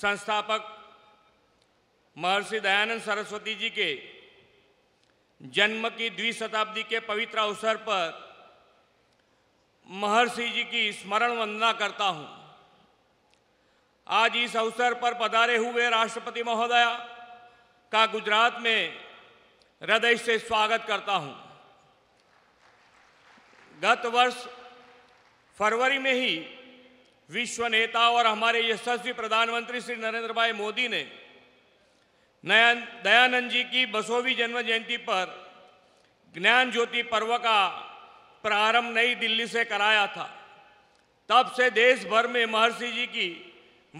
संस्थापक महर्षि दयानंद सरस्वती जी के जन्म की द्विशताब्दी के पवित्र अवसर पर महर्षि जी की स्मरण वंदना करता हूं आज इस अवसर पर पधारे हुए राष्ट्रपति महोदया का गुजरात में हृदय से स्वागत करता हूँ गत वर्ष फरवरी में ही विश्व नेता और हमारे यशस्वी प्रधानमंत्री श्री नरेंद्र भाई मोदी ने नया दयानंद जी की बसोवी जन्म जयंती पर ज्ञान ज्योति पर्व का प्रारंभ नई दिल्ली से कराया था तब से देश भर में महर्षि जी की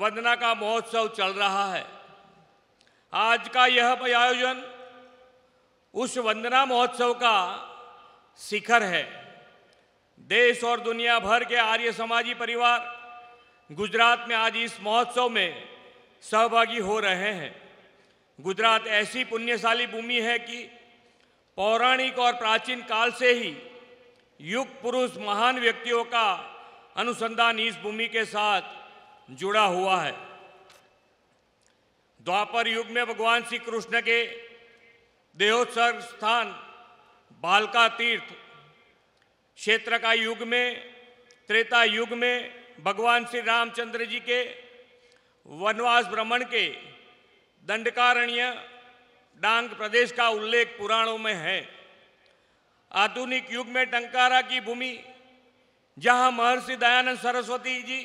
वंदना का महोत्सव चल रहा है आज का यह आयोजन उस वंदना महोत्सव का शिखर है देश और दुनिया भर के आर्य समाजी परिवार गुजरात में आज इस महोत्सव में सहभागी हो रहे हैं गुजरात ऐसी पुण्यशाली भूमि है कि पौराणिक और प्राचीन काल से ही युग पुरुष महान व्यक्तियों का अनुसंधान इस भूमि के साथ जुड़ा हुआ है द्वापर युग में भगवान श्री कृष्ण के देहोत्सर्ग स्थान बालका तीर्थ क्षेत्र का युग में त्रेता युग में भगवान श्री रामचंद्र जी के वनवास भ्रमण के दंडकारण्य डांग प्रदेश का उल्लेख पुराणों में है आधुनिक युग में टंकारा की भूमि जहां महर्षि दयानंद सरस्वती जी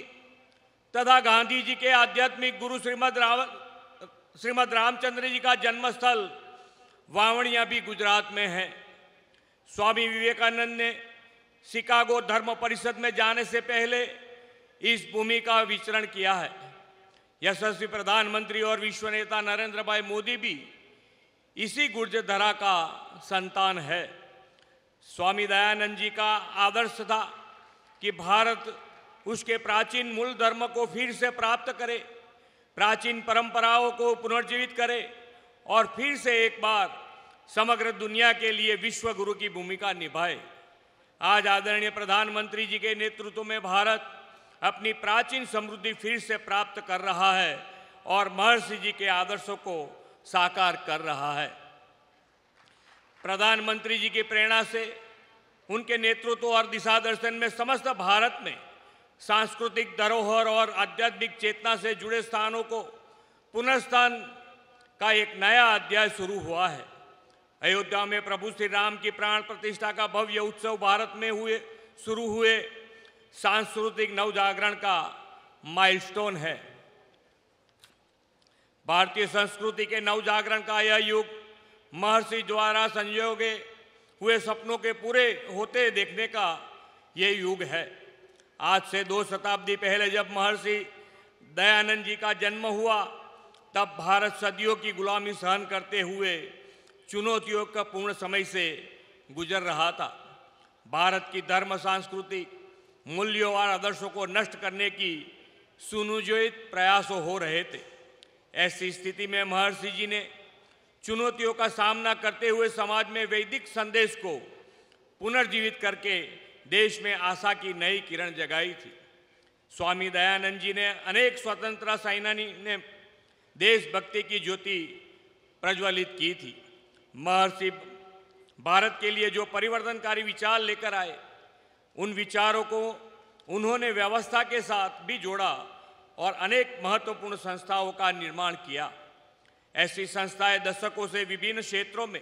तथा गांधी जी के आध्यात्मिक गुरु श्रीमद राव श्रीमद रामचंद्र जी का जन्मस्थल वावणिया भी गुजरात में है स्वामी विवेकानंद ने शिकागो धर्म परिषद में जाने से पहले इस भूमि का विचरण किया है यशस्वी प्रधानमंत्री और विश्व नेता नरेंद्र भाई मोदी भी इसी गुर्जर धरा का संतान है स्वामी दयानंद जी का आदर्श था कि भारत उसके प्राचीन मूल धर्म को फिर से प्राप्त करे प्राचीन परंपराओं को पुनर्जीवित करे और फिर से एक बार समग्र दुनिया के लिए विश्व गुरु की भूमिका निभाए आज आदरणीय प्रधानमंत्री जी के नेतृत्व में भारत अपनी प्राचीन समृद्धि फिर से प्राप्त कर रहा है और महर्षि जी के आदर्शों को साकार कर रहा है प्रधानमंत्री जी की प्रेरणा से उनके नेतृत्व और दर्शन में समस्त भारत में सांस्कृतिक धरोहर और आध्यात्मिक चेतना से जुड़े स्थानों को पुनर्स्थान का एक नया अध्याय शुरू हुआ है अयोध्या में प्रभु श्री राम की प्राण प्रतिष्ठा का भव्य उत्सव भारत में हुए शुरू हुए सांस्कृतिक नवजागरण का माइलस्टोन है भारतीय संस्कृति के नवजागरण का यह युग महर्षि द्वारा संयोगे हुए सपनों के पूरे होते देखने का ये युग है आज से दो शताब्दी पहले जब महर्षि दयानंद जी का जन्म हुआ तब भारत सदियों की गुलामी सहन करते हुए चुनौतियों का पूर्ण समय से गुजर रहा था भारत की धर्म सांस्कृतिक मूल्यों और आदर्शों को नष्ट करने की सुनियोजित प्रयासों हो रहे थे ऐसी स्थिति में महर्षि जी ने चुनौतियों का सामना करते हुए समाज में वैदिक संदेश को पुनर्जीवित करके देश में आशा की नई किरण जगाई थी स्वामी दयानंद जी ने अनेक स्वतंत्रता सेनानी ने देशभक्ति की ज्योति प्रज्वलित की थी महर्षि भारत के लिए जो परिवर्तनकारी विचार लेकर आए उन विचारों को उन्होंने व्यवस्था के साथ भी जोड़ा और अनेक महत्वपूर्ण संस्थाओं का निर्माण किया ऐसी संस्थाएं दशकों से विभिन्न क्षेत्रों में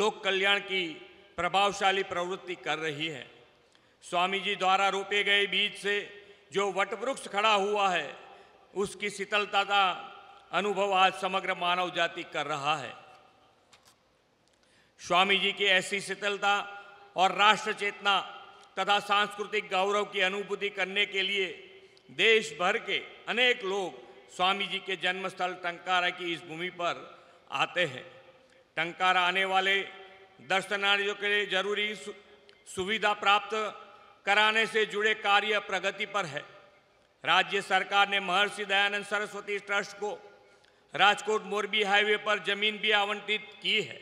लोक कल्याण की प्रभावशाली प्रवृत्ति कर रही है स्वामी जी द्वारा रोपे गए बीज से जो वटवृक्ष खड़ा हुआ है उसकी शीतलता का अनुभव आज समग्र मानव जाति कर रहा है स्वामी जी की ऐसी शीतलता और राष्ट्र चेतना तथा सांस्कृतिक गौरव की अनुभूति करने के लिए देश भर के अनेक लोग स्वामी जी के जन्मस्थल टंकारा की इस भूमि पर आते हैं टंकारा आने वाले दर्शनार्थियों के लिए जरूरी सुविधा प्राप्त कराने से जुड़े कार्य प्रगति पर है राज्य सरकार ने महर्षि दयानंद सरस्वती ट्रस्ट को राजकोट मोरबी हाईवे पर जमीन भी आवंटित की है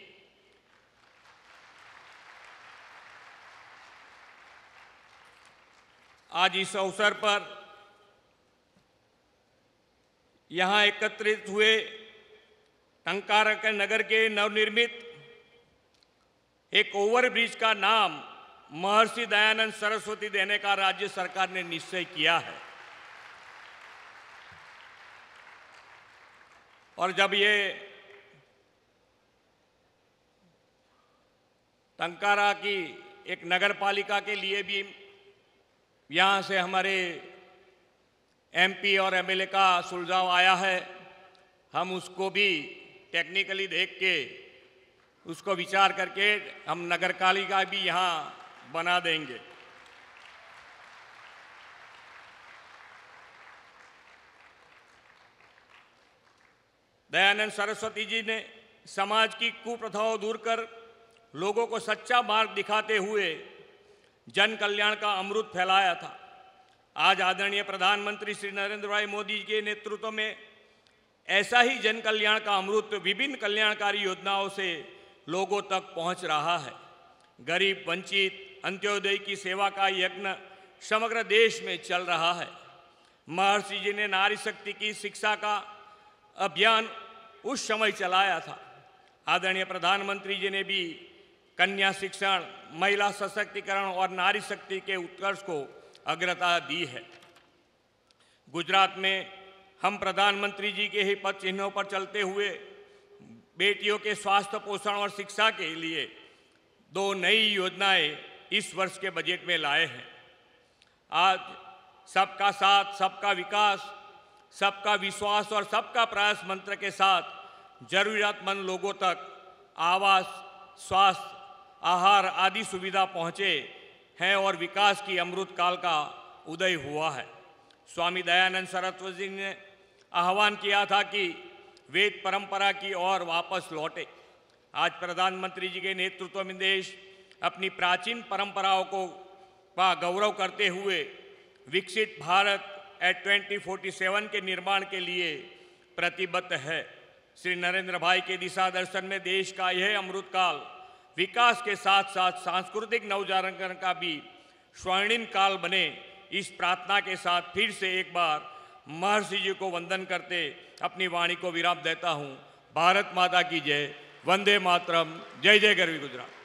आज इस अवसर पर यहाँ एकत्रित हुए टंकारक नगर के नवनिर्मित एक ओवरब्रिज का नाम महर्षि दयानंद सरस्वती देने का राज्य सरकार ने निश्चय किया है और जब ये टंकारा की एक नगर पालिका के लिए भी यहाँ से हमारे एमपी और एमएलए का सुलझाव आया है हम उसको भी टेक्निकली देख के उसको विचार करके हम नगर भी यहाँ बना देंगे दयानंद सरस्वती जी ने समाज की कुप्रथाओं दूर कर लोगों को सच्चा मार्ग दिखाते हुए जन कल्याण का अमृत फैलाया था आज आदरणीय प्रधानमंत्री श्री नरेंद्र भाई मोदी के नेतृत्व में ऐसा ही जन कल्याण का अमृत विभिन्न कल्याणकारी योजनाओं से लोगों तक पहुंच रहा है गरीब वंचित अंत्योदय की सेवा का यज्ञ समग्र देश में चल रहा है महर्षि जी ने नारी शक्ति की शिक्षा का अभियान उस समय चलाया था आदरणीय प्रधानमंत्री जी ने भी कन्या शिक्षण महिला सशक्तिकरण और नारी शक्ति के उत्कर्ष को अग्रता दी है गुजरात में हम प्रधानमंत्री जी के ही पद चिन्हों पर चलते हुए बेटियों के स्वास्थ्य पोषण और शिक्षा के लिए दो नई योजनाएं इस वर्ष के बजट में लाए हैं आज सबका साथ सबका विकास सबका विश्वास और सबका प्रयास मंत्र के साथ जरूरतमंद लोगों तक आवास स्वास्थ्य आहार आदि सुविधा पहुँचे हैं और विकास की अमृत काल का उदय हुआ है स्वामी दयानंद सरस्वती ने आह्वान किया था कि वेद परंपरा की ओर वापस लौटे आज प्रधानमंत्री जी के नेतृत्व में देश अपनी प्राचीन परंपराओं को का गौरव करते हुए विकसित भारत एट 2047 के निर्माण के लिए प्रतिबद्ध है श्री नरेंद्र भाई के दिशा दर्शन में देश का यह अमृतकाल विकास के साथ साथ सांस्कृतिक नवजागरण का भी स्वर्णिम काल बने इस प्रार्थना के साथ फिर से एक बार महर्षि जी को वंदन करते अपनी वाणी को विराम देता हूँ भारत माता की जय वंदे मातरम जय जय गर्वी गुजरात